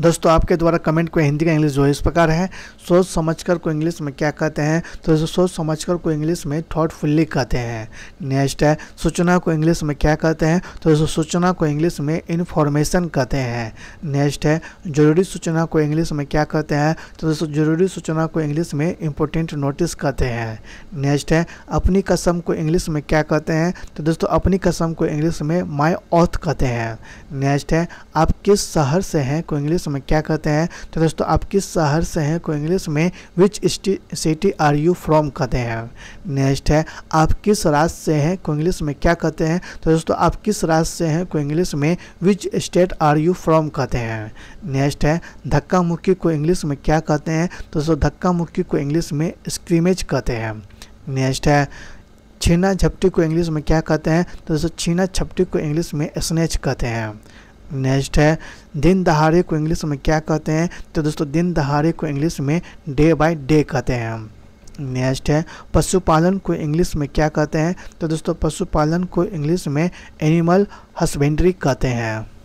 दोस्तों आपके द्वारा कमेंट को हिंदी का इंग्लिश जो इस प्रकार है सोच समझकर को इंग्लिश में क्या कहते हैं तो दोस्तों सोच समझकर को इंग्लिश में थॉटफुल्ली कहते हैं नेक्स्ट है सूचना को इंग्लिश में क्या कहते हैं तो दोस्तों सूचना को इंग्लिश में इन्फॉर्मेशन कहते हैं नेक्स्ट है जरूरी सूचना को इंग्लिश में क्या कहते हैं तो दोस्तों जरूरी सूचना को इंग्लिश में इंपॉर्टेंट नोटिस कहते हैं नेक्स्ट है अपनी कसम को इंग्लिश में क्या कहते हैं तो दोस्तों अपनी कसम को इंग्लिश में माई ऑथ कहते हैं नेक्स्ट है आप किस शहर से हैं को इंग्लिश इंग्लिश में क्या कहते हैं तो दोस्तों आप किस शहर से हैं को इंग्लिश में which city are you from कहते हैं नेक्स्ट है आप किस राज्य से हैं को इंग्लिश में क्या कहते हैं तो दोस्तों आप किस राज्य से हैं को इंग्लिश में which state are you from कहते हैं नेक्स्ट है धक्का मुक्की को इंग्लिश में क्या कहते हैं तो दोस्तों धक्का मुक्की को इंग्लिश में स्क्रीमेज कहते हैं नेक्स्ट है छीना झपटी को इंग्लिश में क्या कहते हैं तो दोस्तों छीना झपटी को इंग्लिश में स्नेच कहते हैं नेक्स्ट है दिन दहाड़े को इंग्लिश में क्या कहते हैं तो दोस्तों दिन दहाड़े को इंग्लिश में डे बाय डे कहते हैं नेक्स्ट है पशुपालन को इंग्लिश में क्या कहते हैं तो दोस्तों पशुपालन को इंग्लिश में एनिमल हस्बेंड्री कहते हैं